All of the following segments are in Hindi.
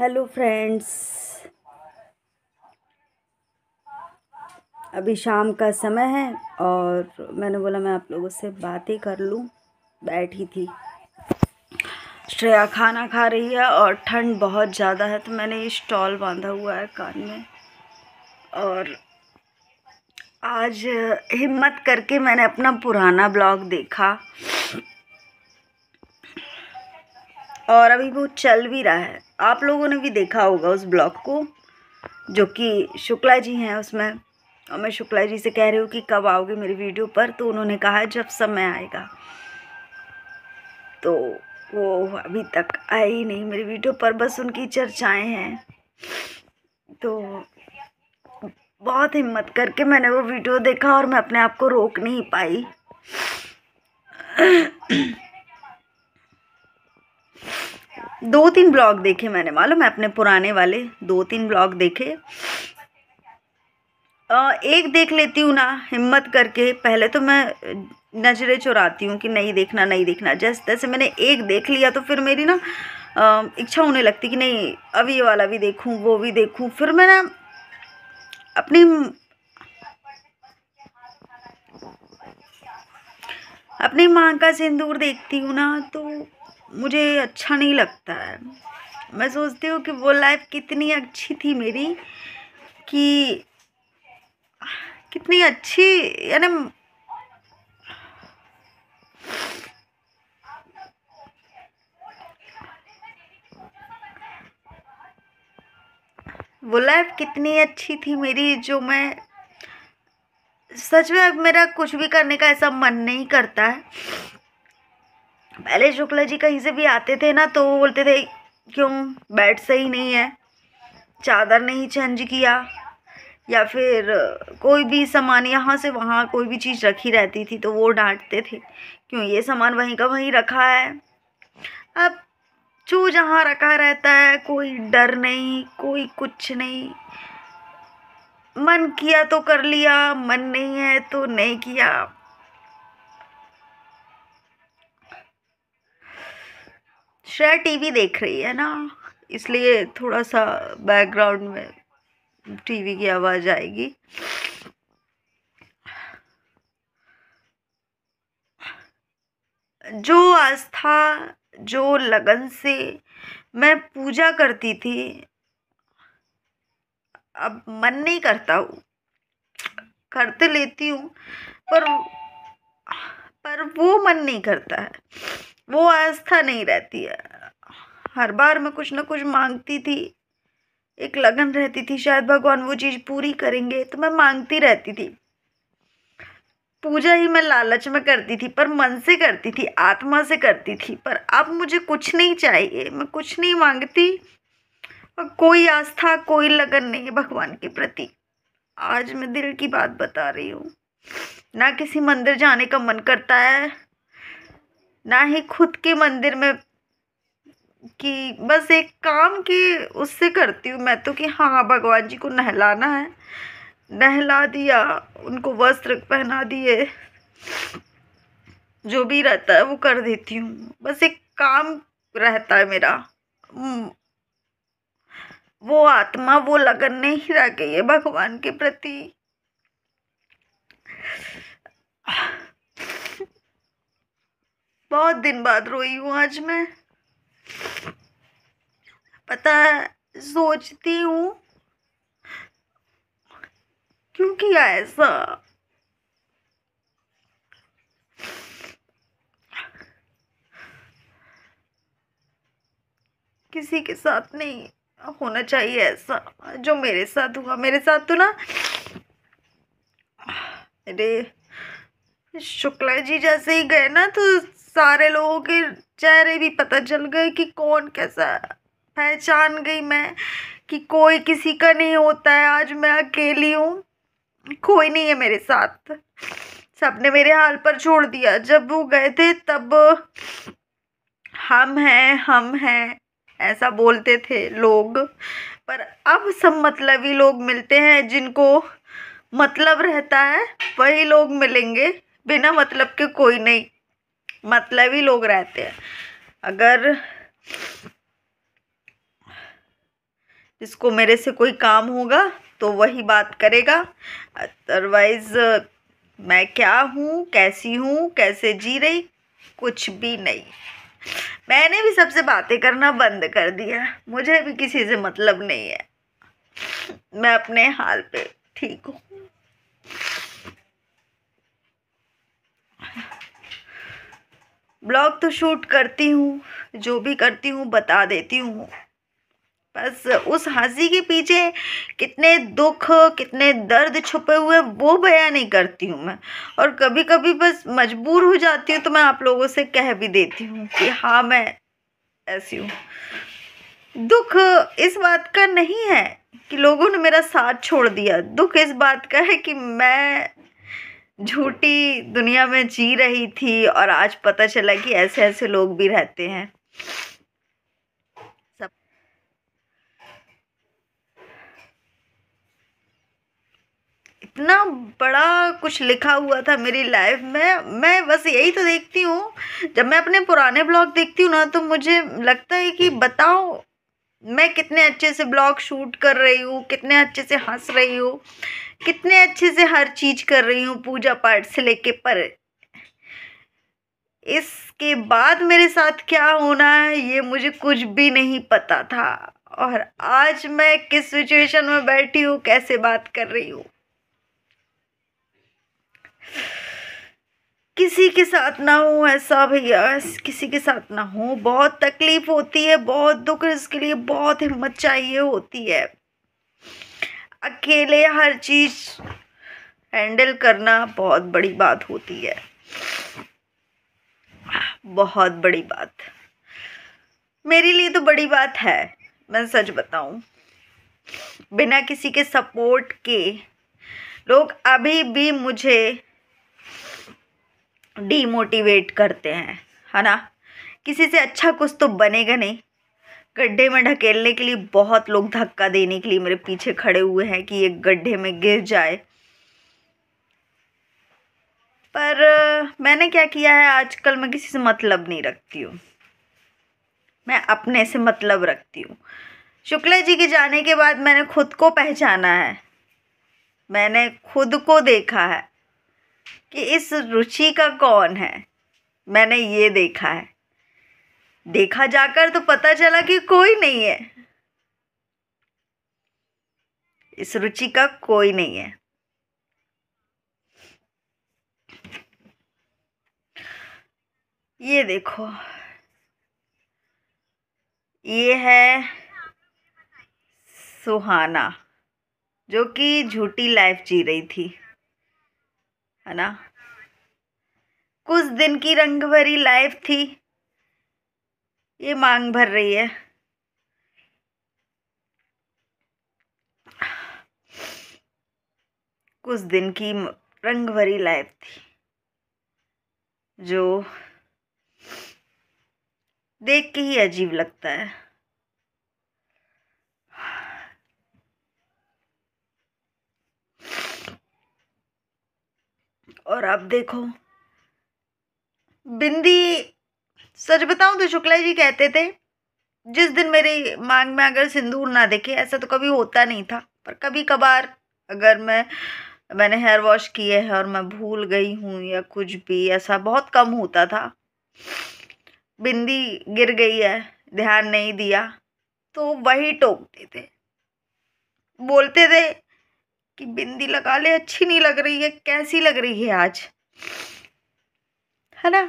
हेलो फ्रेंड्स अभी शाम का समय है और मैंने बोला मैं आप लोगों से बात ही कर लूँ बैठी थी श्रेया खाना खा रही है और ठंड बहुत ज़्यादा है तो मैंने ये स्टॉल बांधा हुआ है कान में और आज हिम्मत करके मैंने अपना पुराना ब्लॉग देखा और अभी वो चल भी रहा है आप लोगों ने भी देखा होगा उस ब्लॉग को जो कि शुक्ला जी हैं उसमें और मैं शुक्ला जी से कह रही हूँ कि कब आओगे मेरी वीडियो पर तो उन्होंने कहा जब समय आएगा तो वो अभी तक आए ही नहीं मेरी वीडियो पर बस उनकी चर्चाएं हैं तो बहुत हिम्मत करके मैंने वो वीडियो देखा और मैं अपने आप को रोक नहीं पाई दो तीन ब्लॉग देखे मैंने मालूम है अपने पुराने वाले दो तीन ब्लॉग देखे एक देख लेती हूँ ना हिम्मत करके पहले तो मैं नज़रें चुराती हूँ कि नहीं देखना नहीं देखना जैसे तैसे मैंने एक देख लिया तो फिर मेरी ना इच्छा होने लगती कि नहीं अब ये वाला भी देखूँ वो भी देखूँ फिर मैं ना अपनी अपनी माँ का सिंदूर देखती हूँ ना तो मुझे अच्छा नहीं लगता है मैं सोचती हूँ कि वो लाइफ कितनी अच्छी थी मेरी कि कितनी अच्छी यानी वो लाइफ कितनी अच्छी थी मेरी जो मैं सच में अब मेरा कुछ भी करने का ऐसा मन नहीं करता है पहले शुक्ला जी कहीं से भी आते थे ना तो वो बोलते थे क्यों बेड सही नहीं है चादर नहीं चेंज किया या फिर कोई भी सामान यहाँ से वहाँ कोई भी चीज़ रखी रहती थी तो वो डांटते थे क्यों ये सामान वहीं का वहीं रखा है अब जो जहाँ रखा रहता है कोई डर नहीं कोई कुछ नहीं मन किया तो कर लिया मन नहीं है तो नहीं किया शायद टीवी देख रही है ना इसलिए थोड़ा सा बैकग्राउंड में टीवी की आवाज़ आएगी जो आस्था जो लगन से मैं पूजा करती थी अब मन नहीं करता हूँ करते लेती हूँ पर पर वो मन नहीं करता है वो आस्था नहीं रहती है हर बार मैं कुछ ना कुछ मांगती थी एक लगन रहती थी शायद भगवान वो चीज़ पूरी करेंगे तो मैं मांगती रहती थी पूजा ही मैं लालच में करती थी पर मन से करती थी आत्मा से करती थी पर अब मुझे कुछ नहीं चाहिए मैं कुछ नहीं मांगती और कोई आस्था कोई लगन नहीं है भगवान के प्रति आज मैं दिल की बात बता रही हूँ ना किसी मंदिर जाने का मन करता है ना ही खुद के मंदिर में कि बस एक काम की उससे करती हूँ मैं तो कि हाँ भगवान जी को नहलाना है नहला दिया उनको वस्त्र पहना दिए जो भी रहता है वो कर देती हूँ बस एक काम रहता है मेरा वो आत्मा वो लगन नहीं रह गई है भगवान के प्रति बहुत दिन बाद रोई हूँ आज मैं पता है सोचती हूँ क्यों किया ऐसा किसी के साथ नहीं होना चाहिए ऐसा जो मेरे साथ हुआ मेरे साथ तो ना अरे शुक्ला जी जैसे ही गए ना तो सारे लोगों के चेहरे भी पता चल गए कि कौन कैसा पहचान गई मैं कि कोई किसी का नहीं होता है आज मैं अकेली हूँ कोई नहीं है मेरे साथ सब ने मेरे हाल पर छोड़ दिया जब वो गए थे तब हम हैं हम हैं ऐसा बोलते थे लोग पर अब सब मतलबी लोग मिलते हैं जिनको मतलब रहता है वही लोग मिलेंगे बिना मतलब के कोई नहीं मतलबी लोग रहते हैं अगर जिसको मेरे से कोई काम होगा तो वही बात करेगा अदरवाइज़ मैं क्या हूँ कैसी हूँ कैसे जी रही कुछ भी नहीं मैंने भी सबसे बातें करना बंद कर दिया मुझे भी किसी से मतलब नहीं है मैं अपने हाल पे ठीक हूँ ब्लॉग तो शूट करती हूँ जो भी करती हूँ बता देती हूँ बस उस हंसी के पीछे कितने दुख कितने दर्द छुपे हुए वो बयां नहीं करती हूँ मैं और कभी कभी बस मजबूर हो जाती हूँ तो मैं आप लोगों से कह भी देती हूँ कि हाँ मैं ऐसी हूँ दुख इस बात का नहीं है कि लोगों ने मेरा साथ छोड़ दिया दुख इस बात का है कि मैं झूठी दुनिया में जी रही थी और आज पता चला कि ऐसे ऐसे लोग भी रहते हैं सब इतना बड़ा कुछ लिखा हुआ था मेरी लाइफ में मैं बस यही तो देखती हूँ जब मैं अपने पुराने ब्लॉग देखती हूँ ना तो मुझे लगता है कि बताओ मैं कितने अच्छे से ब्लॉग शूट कर रही हूँ कितने अच्छे से हंस रही हूँ कितने अच्छे से हर चीज़ कर रही हूँ पूजा पाठ से लेके पर इसके बाद मेरे साथ क्या होना है ये मुझे कुछ भी नहीं पता था और आज मैं किस सिचुएशन में बैठी हूँ कैसे बात कर रही हूँ किसी के साथ ना हो ऐसा भैया किसी के साथ ना हो बहुत तकलीफ़ होती है बहुत दुख इसके लिए बहुत हिम्मत चाहिए होती है अकेले हर चीज़ हैंडल करना बहुत बड़ी बात होती है बहुत बड़ी बात मेरे लिए तो बड़ी बात है मैं सच बताऊं बिना किसी के सपोर्ट के लोग अभी भी मुझे डीमोटिवेट हम्म। करते हैं है ना किसी से अच्छा कुछ तो बनेगा नहीं गड्ढे में ढकेलने के लिए बहुत लोग धक्का देने के लिए मेरे पीछे खड़े हुए हैं कि ये गड्ढे में गिर जाए पर मैंने क्या किया है आजकल मैं किसी से मतलब नहीं रखती हूँ मैं अपने से मतलब रखती हूँ शुक्ला जी के जाने के बाद मैंने खुद को पहचाना है मैंने खुद को देखा है कि इस रुचि का कौन है मैंने ये देखा है देखा जाकर तो पता चला कि कोई नहीं है इस रुचि का कोई नहीं है ये देखो ये है सुहाना जो कि झूठी लाइफ जी रही थी है ना कुछ दिन की रंग भरी लाइफ थी ये मांग भर रही है कुछ दिन की रंग भरी लाइफ थी जो देख के ही अजीब लगता है और आप देखो बिंदी सच बताऊं तो शुक्ला जी कहते थे जिस दिन मेरी मांग में अगर सिंदूर ना देखे ऐसा तो कभी होता नहीं था पर कभी कभार अगर मैं मैंने हेयर वॉश किए हैं और मैं भूल गई हूँ या कुछ भी ऐसा बहुत कम होता था बिंदी गिर गई है ध्यान नहीं दिया तो वही टोकते थे बोलते थे कि बिंदी लगा ले अच्छी नहीं लग रही है कैसी लग रही है आज है ना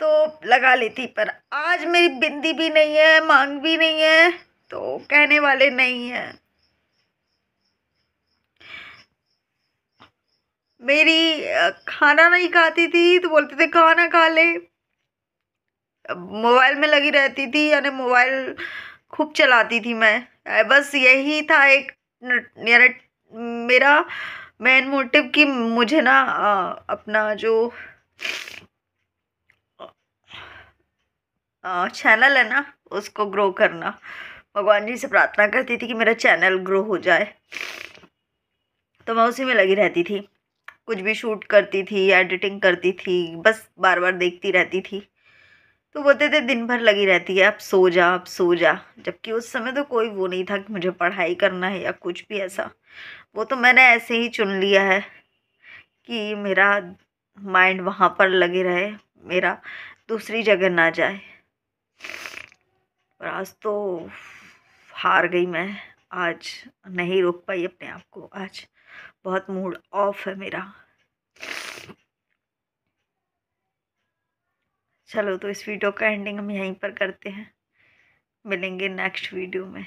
तो लगा लेती पर आज मेरी बिंदी भी नहीं है मांग भी नहीं है तो कहने वाले नहीं हैं मेरी खाना नहीं खाती थी तो बोलते थे खाना खा ले मोबाइल में लगी रहती थी यानी मोबाइल खूब चलाती थी मैं बस यही था एक यानी मेरा मेन मोटिव कि मुझे ना अपना जो चैनल है ना उसको ग्रो करना भगवान जी से प्रार्थना करती थी कि मेरा चैनल ग्रो हो जाए तो मैं उसी में लगी रहती थी कुछ भी शूट करती थी एडिटिंग करती थी बस बार बार देखती रहती थी तो बोलते थे दिन भर लगी रहती है अब सो जा अब सो जा जबकि उस समय तो कोई वो नहीं था कि मुझे पढ़ाई करना है या कुछ भी ऐसा वो तो मैंने ऐसे ही चुन लिया है कि मेरा माइंड वहाँ पर लगे रहे मेरा दूसरी जगह ना जाए पर आज तो हार गई मैं आज नहीं रोक पाई अपने आप को आज बहुत मूड ऑफ है मेरा चलो तो इस वीडियो का एंडिंग हम यहीं पर करते हैं मिलेंगे नेक्स्ट वीडियो में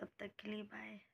तब तक के लिए बाय